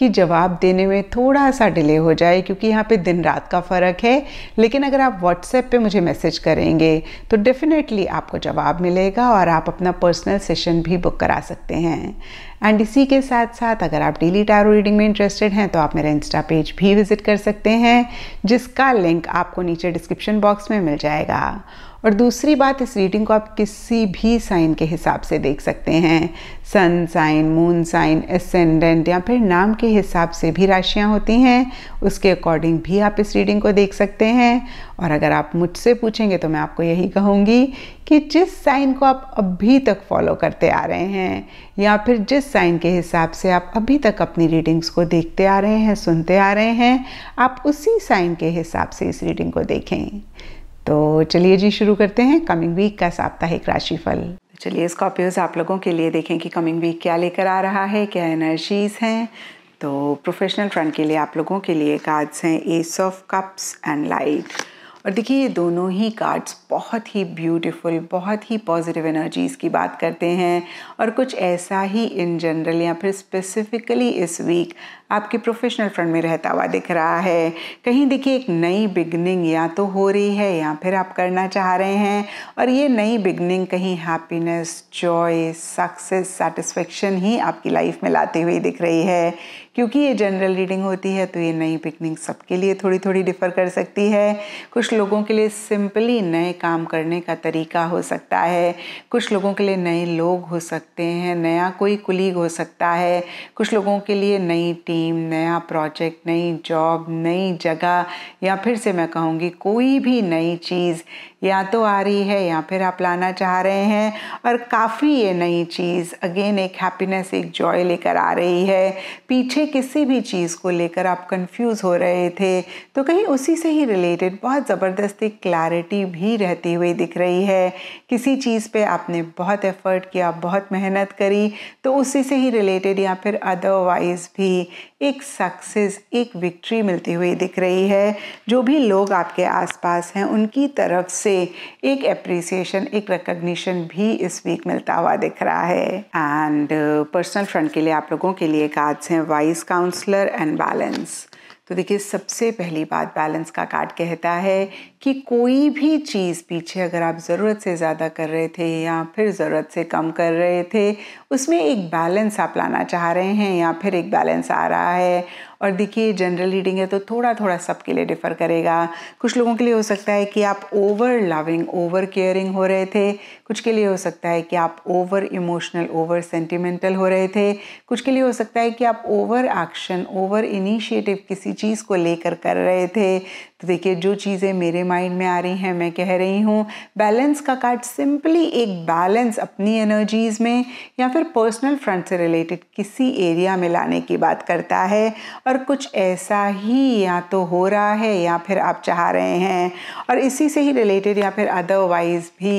कि जवाब देने में थोड़ा सा डिले हो जाए क्योंकि यहाँ पे दिन रात का फ़र्क है लेकिन अगर आप व्हाट्सएप पे मुझे मैसेज करेंगे तो डेफ़िनेटली आपको जवाब मिलेगा और आप अपना पर्सनल सेशन भी बुक करा सकते हैं एंड इसी के साथ साथ अगर आप डेली टैरो रीडिंग में इंटरेस्टेड हैं तो आप मेरा इंस्टा पेज भी विज़िट कर सकते हैं जिसका लिंक आपको नीचे डिस्क्रिप्शन बॉक्स में मिल जाएगा और दूसरी बात इस रीडिंग को आप किसी भी साइन के हिसाब से देख सकते हैं sun sign moon sign ascendant या फिर नाम के हिसाब से भी राशियाँ होती हैं उसके अकॉर्डिंग भी आप इस रीडिंग को देख सकते हैं और अगर आप मुझसे पूछेंगे तो मैं आपको यही कहूँगी कि जिस साइन को आप अभी तक फॉलो करते आ रहे हैं या फिर जिस साइन के हिसाब से आप अभी तक अपनी रीडिंग्स को देखते आ रहे हैं सुनते आ रहे हैं आप उसी साइन के हिसाब से इस रीडिंग को देखें तो चलिए जी शुरू करते हैं कमिंग वीक का साप्ताहिक राशिफल चलिए स्कॉर्पियोज आप लोगों के लिए देखें कि कमिंग वीक क्या लेकर आ रहा है क्या एनर्जीज हैं तो प्रोफेशनल फ्रंट के लिए आप लोगों के लिए कार्ड्स हैं ace of cups and light और देखिए ये दोनों ही कार्ड्स बहुत ही ब्यूटीफुल बहुत ही पॉजिटिव एनर्जीज़ की बात करते हैं और कुछ ऐसा ही इन जनरल या फिर स्पेसिफिकली इस वीक आपके प्रोफेशनल फ्रंट में रहता हुआ दिख रहा है कहीं देखिए एक नई बिगनिंग या तो हो रही है या फिर आप करना चाह रहे हैं और ये नई बिगनिंग कहीं हैप्पीनेस जॉय सक्सेस सेटिस्फेक्शन ही आपकी लाइफ में लाती हुई दिख रही है क्योंकि ये जनरल रीडिंग होती है तो ये नई बिगनिंग सबके लिए थोड़ी थोड़ी डिफ़र कर सकती है कुछ लोगों के लिए सिंपली नए काम करने का तरीका हो सकता है कुछ लोगों के लिए नए लोग हो सकते हैं नया कोई कुलीग हो सकता है कुछ लोगों के लिए नई टीम टीम नया प्रोजेक्ट नई जॉब नई जगह या फिर से मैं कहूँगी कोई भी नई चीज़ या तो आ रही है या फिर आप लाना चाह रहे हैं और काफ़ी ये नई चीज़ अगेन एक हैप्पीनेस एक जॉय लेकर आ रही है पीछे किसी भी चीज़ को लेकर आप कंफ्यूज हो रहे थे तो कहीं उसी से ही रिलेटेड बहुत ज़बरदस्त एक क्लैरिटी भी रहती हुई दिख रही है किसी चीज़ पे आपने बहुत एफर्ट किया बहुत मेहनत करी तो उसी से ही रिलेटेड या फिर अदरवाइज़ भी एक सक्सेस एक विक्ट्री मिलती हुई दिख रही है जो भी लोग आपके आसपास हैं उनकी तरफ से एक अप्रिसिएशन एक रिकग्निशन भी इस वीक मिलता हुआ दिख रहा है एंड पर्सनल फ्रंट के लिए आप लोगों के लिए कार्ड्स हैं वाइस काउंसलर एंड बैलेंस तो देखिए सबसे पहली बात बैलेंस का कार्ड कहता है कि कोई भी चीज़ पीछे अगर आप ज़रूरत से ज़्यादा कर रहे थे या फिर ज़रूरत से कम कर रहे थे उसमें एक बैलेंस आप लाना चाह रहे हैं या फिर एक बैलेंस आ रहा है और देखिए जनरल रीडिंग है तो थोड़ा थोड़ा सबके लिए डिफ़र करेगा कुछ लोगों के लिए हो सकता है कि आप ओवर लविंग ओवर केयरिंग हो रहे थे कुछ के लिए हो सकता है कि आप ओवर इमोशनल ओवर सेंटिमेंटल हो रहे थे कुछ के लिए हो सकता है कि आप ओवर एक्शन ओवर इनिशिएटिव किसी चीज़ को लेकर कर रहे थे तो देखिए जो चीज़ें मेरे माइंड में आ रही हैं मैं कह रही हूँ बैलेंस का कार्ड सिंपली एक बैलेंस अपनी एनर्जीज़ में या फिर पर्सनल फ्रंट से रिलेटेड किसी एरिया में लाने की बात करता है और कुछ ऐसा ही या तो हो रहा है या फिर आप चाह रहे हैं और इसी से ही रिलेटेड या फिर अदरवाइज भी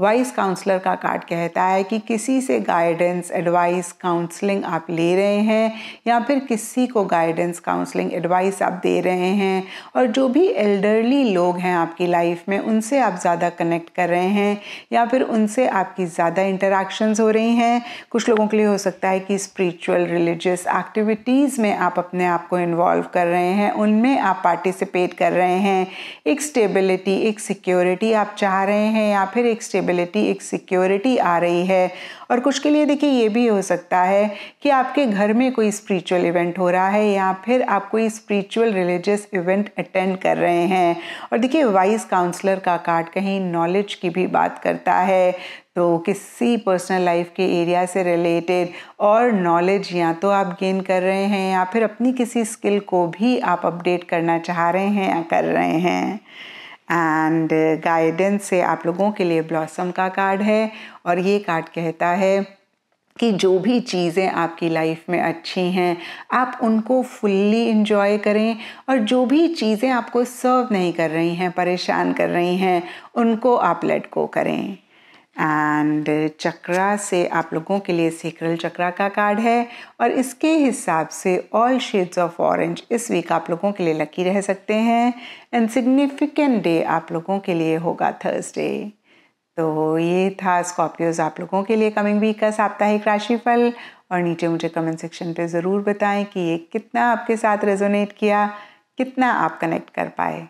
वाइस काउंसलर का कार्ड कहता है कि किसी से गाइडेंस एडवाइस काउंसलिंग आप ले रहे हैं या फिर किसी को गाइडेंस काउंसलिंग एडवाइस आप दे रहे हैं और जो भी भी एल्डरली लोग हैं आपकी लाइफ में उनसे आप ज़्यादा कनेक्ट कर रहे हैं या फिर उनसे आपकी ज़्यादा इंटरेक्शंस हो रही हैं कुछ लोगों के लिए हो सकता है कि स्पिरिचुअल रिलीजियस एक्टिविटीज़ में आप अपने आप को इन्वॉल्व कर रहे हैं उनमें आप पार्टिसिपेट कर रहे हैं एक स्टेबिलिटी एक सिक्योरिटी आप चाह रहे हैं या फिर एक स्टेबिलिटी एक सिक्योरिटी आ रही है और कुछ के लिए देखिए ये भी हो सकता है कि आपके घर में कोई स्पिरिचुअल इवेंट हो रहा है या फिर आप कोई स्पिरिचुअल रिलीजियस इवेंट अटेंड कर रहे हैं और देखिए वाइस काउंसलर का कार्ड कहीं नॉलेज की भी बात करता है तो किसी पर्सनल लाइफ के एरिया से रिलेटेड और नॉलेज या तो आप गेन कर रहे हैं या फिर अपनी किसी स्किल को भी आप अपडेट करना चाह रहे हैं या कर रहे हैं एंड गाइडेंस uh, से आप लोगों के लिए ब्लॉसम का कार्ड है और ये कार्ड कहता है कि जो भी चीज़ें आपकी लाइफ में अच्छी हैं आप उनको फुल्ली इन्जॉय करें और जो भी चीज़ें आपको सर्व नहीं कर रही हैं परेशान कर रही हैं उनको आप लेट गो करें एंड चक्रा से आप लोगों के लिए सेक्रल चक्रा का कार्ड है और इसके हिसाब से ऑल शेड्स ऑफ ऑरेंज इस वीक आप लोगों के लिए लकी रह सकते हैं एंड सिग्निफिकेंट डे आप लोगों के लिए होगा थर्सडे तो ये था स्कॉर्पियोज आप लोगों के लिए कमिंग वीक का साप्ताहिक राशिफल और नीचे मुझे कमेंट सेक्शन पे ज़रूर बताएं कि ये कितना आपके साथ रेजोनेट किया कितना आप कनेक्ट कर पाए